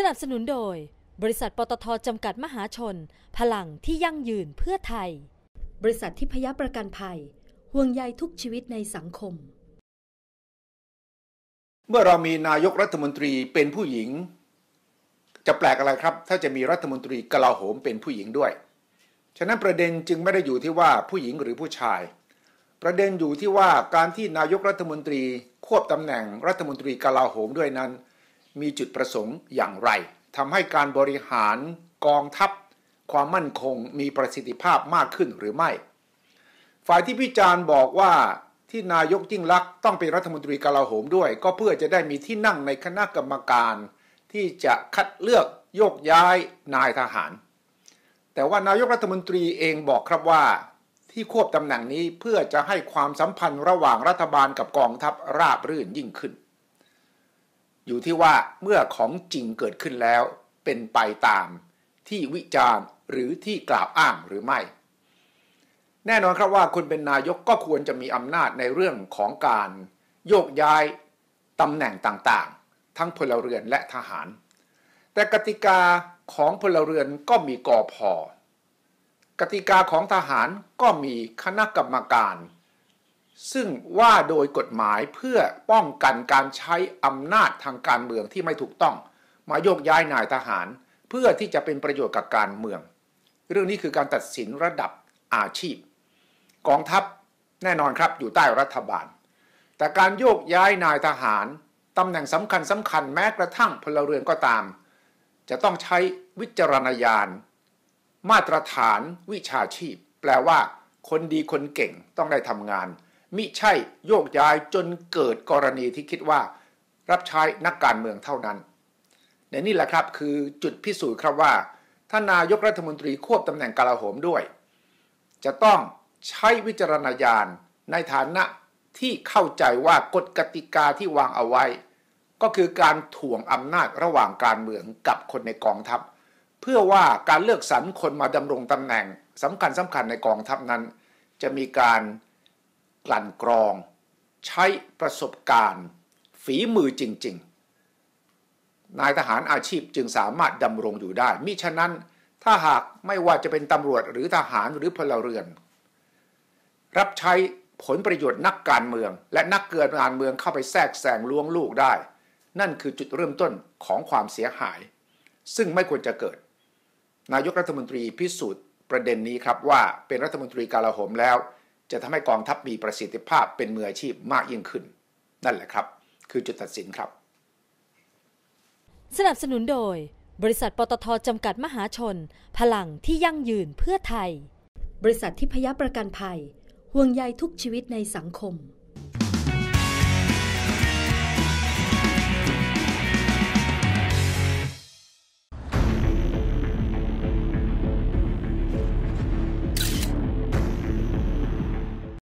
สนับสนุนโดยบริษัทปตทจำกัดมหาชน พลังที่ยั่งยืนเพื่อไทย บริษัททิพยประกันภัยห่วงใยทุกชีวิตในสังคม เมื่อเรามีนายกรัฐมนตรีเป็นผู้หญิง จะแปลกอะไรครับ ถ้าจะมีรัฐมนตรีกลาโหมเป็นผู้หญิงด้วยฉะนั้นประเด็นจึงไม่ได้อยู่ที่ว่าผู้หญิงหรือผู้ชาย ประเด็นอยู่ที่ว่าการที่นายกรัฐมนตรีควบตำแหน่งรัฐมนตรีกลาโหมด้วยนั้นมีจุดประสงค์อย่างไรทำให้การบริหารกองทัพ ความมั่นคงมีประสิทธิภาพมากขึ้นหรือไม่ ฝ่ายที่พิจารณ์บอกว่าที่นายกยิ่งลักษณ์ต้องเป็นรัฐมนตรีกลาโหมด้วย ก็เพื่อจะได้มีที่นั่งในคณะกรรมการ ที่จะคัดเลือกโยกย้ายนายทหาร แต่ว่านายกรัฐมนตรีเองบอกครับว่า ที่ควบตำแหน่งนี้เพื่อจะให้ความสัมพันธ์ระหว่างรัฐบาลกับกองทัพราบรื่นยิ่งขึ้นอยู่ที่ว่าเมื่อของจริงเกิดขึ้นแล้วเป็นไปตามที่วิจารณ์หรือที่กล่าวอ้างหรือไม่ แน่นอนครับว่าคุณเป็นนายกก็ควรจะมีอำนาจในเรื่องของการโยกย้ายตำแหน่งต่างๆ ทั้งพลเรือนและทหาร แต่กติกาของพลเรือนก็มีกอพอกติกาของทหารก็มีคณะกรรมการซึ่งว่าโดยกฎหมายเพื่อป้องกันการใช้อำนาจทางการเมืองที่ไม่ถูกต้อง มาโยกย้ายนายทหาร เพื่อที่จะเป็นประโยชน์กับการเมือง เรื่องนี้คือการตัดสินระดับอาชีพ กองทัพแน่นอนครับอยู่ใต้รัฐบาล แต่การโยกย้ายนายทหารตำแหน่งสำคัญสำคัญแม้กระทั่งพลเรือนก็ตาม จะต้องใช้วิจารณญาณมาตรฐานวิชาชีพ แปลว่า คนดีคนเก่งต้องได้ทำงานมิใช่โยกย้ายจนเกิดกรณีที่คิดว่า รับใช้นักการเมืองเท่านั้น ในนี่แหละครับคือจุดพิสูจน์ครับว่าท่านนายกรัฐมนตรีควบตำแหน่งกลาโหมด้วย จะต้องใช้วิจารณญาณในฐานะที่เข้าใจว่ากฎกติกาที่วางเอาไว้ ก็คือการถ่วงอำนาจระหว่างการเมืองกับคนในกองทัพ เพื่อว่าการเลือกสรรคนมาดำรงตำแหน่งสำคัญสำคัญในกองทัพนั้น จะมีการกลั่นกรอง ใช้ประสบการณ์ ฝีมือจริง ๆ นายทหารอาชีพจึงสามารถดำรงอยู่ได้ มิฉะนั้นถ้าหากไม่ว่าจะเป็นตำรวจหรือทหารหรือพลเรือน รับใช้ผลประโยชน์นักการเมือง และนักเกิดการเมืองเข้าไปแทรกแซงล้วงลูกได้ นั่นคือจุดเริ่มต้นของความเสียหาย ซึ่งไม่ควรจะเกิด นายกรัฐมนตรีพิสูจน์ประเด็นนี้ครับว่าเป็นรัฐมนตรีกาลาโหมแล้วจะทำให้กองทัพมีประสิทธิภาพเป็นมืออาชีพมากยิ่งขึ้น นั่นแหละครับ คือจุดตัดสินครับ สนับสนุนโดย บริษัทปตทจำกัดมหาชน พลังที่ยั่งยืนเพื่อไทย บริษัททิพยประกันภัย ห่วงใยทุกชีวิตในสังคม